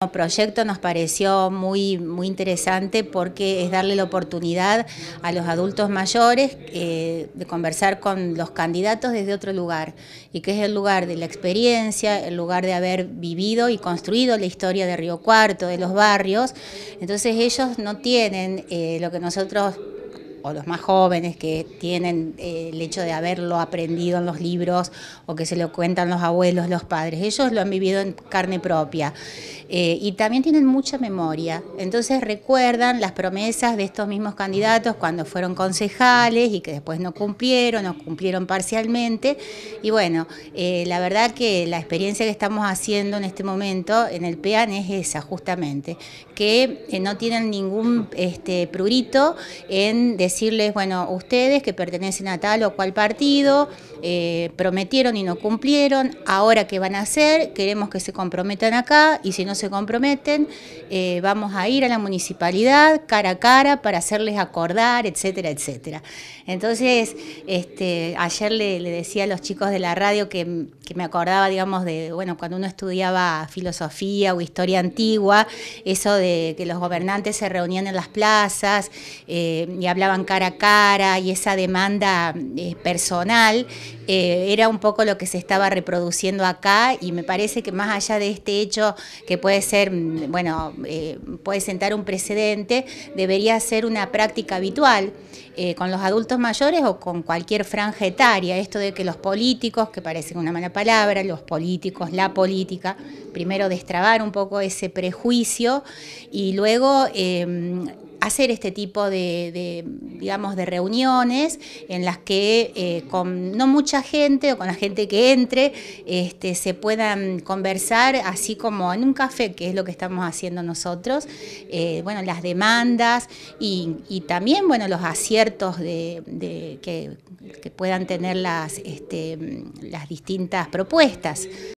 El proyecto nos pareció muy, muy interesante porque es darle la oportunidad a los adultos mayores eh, de conversar con los candidatos desde otro lugar, y que es el lugar de la experiencia, el lugar de haber vivido y construido la historia de Río Cuarto, de los barrios. Entonces ellos no tienen eh, lo que nosotros o los más jóvenes que tienen eh, el hecho de haberlo aprendido en los libros o que se lo cuentan los abuelos, los padres, ellos lo han vivido en carne propia eh, y también tienen mucha memoria, entonces recuerdan las promesas de estos mismos candidatos cuando fueron concejales y que después no cumplieron o cumplieron parcialmente y bueno, eh, la verdad que la experiencia que estamos haciendo en este momento en el PEAN es esa justamente, que no tienen ningún este, prurito en decir decirles, bueno, ustedes que pertenecen a tal o cual partido, eh, prometieron y no cumplieron, ahora qué van a hacer, queremos que se comprometan acá y si no se comprometen, eh, vamos a ir a la municipalidad cara a cara para hacerles acordar, etcétera, etcétera. Entonces, este, ayer le, decía a los chicos de la radio que, me acordaba, digamos, de, bueno, cuando uno estudiaba filosofía o historia antigua, eso de que los gobernantes se reunían en las plazas eh, y hablaban cara a cara y esa demanda eh, personal eh, era un poco lo que se estaba reproduciendo acá y me parece que más allá de este hecho que puede ser, mm, bueno, eh, puede sentar un precedente, debería ser una práctica habitual con los adultos mayores o con cualquier franja etaria, esto de que los políticos, que parece una mala palabra, los políticos, la política, primero destrabar un poco ese prejuicio y luego em, hacer este tipo de, digamos, de reuniones en las que eh, con no mucha gente o con la gente que entre este, se puedan conversar, así como en un café, que es lo que estamos haciendo nosotros, eh, bueno, las demandas y, también, bueno, los aciertos de, que, puedan tener las, este, las distintas propuestas.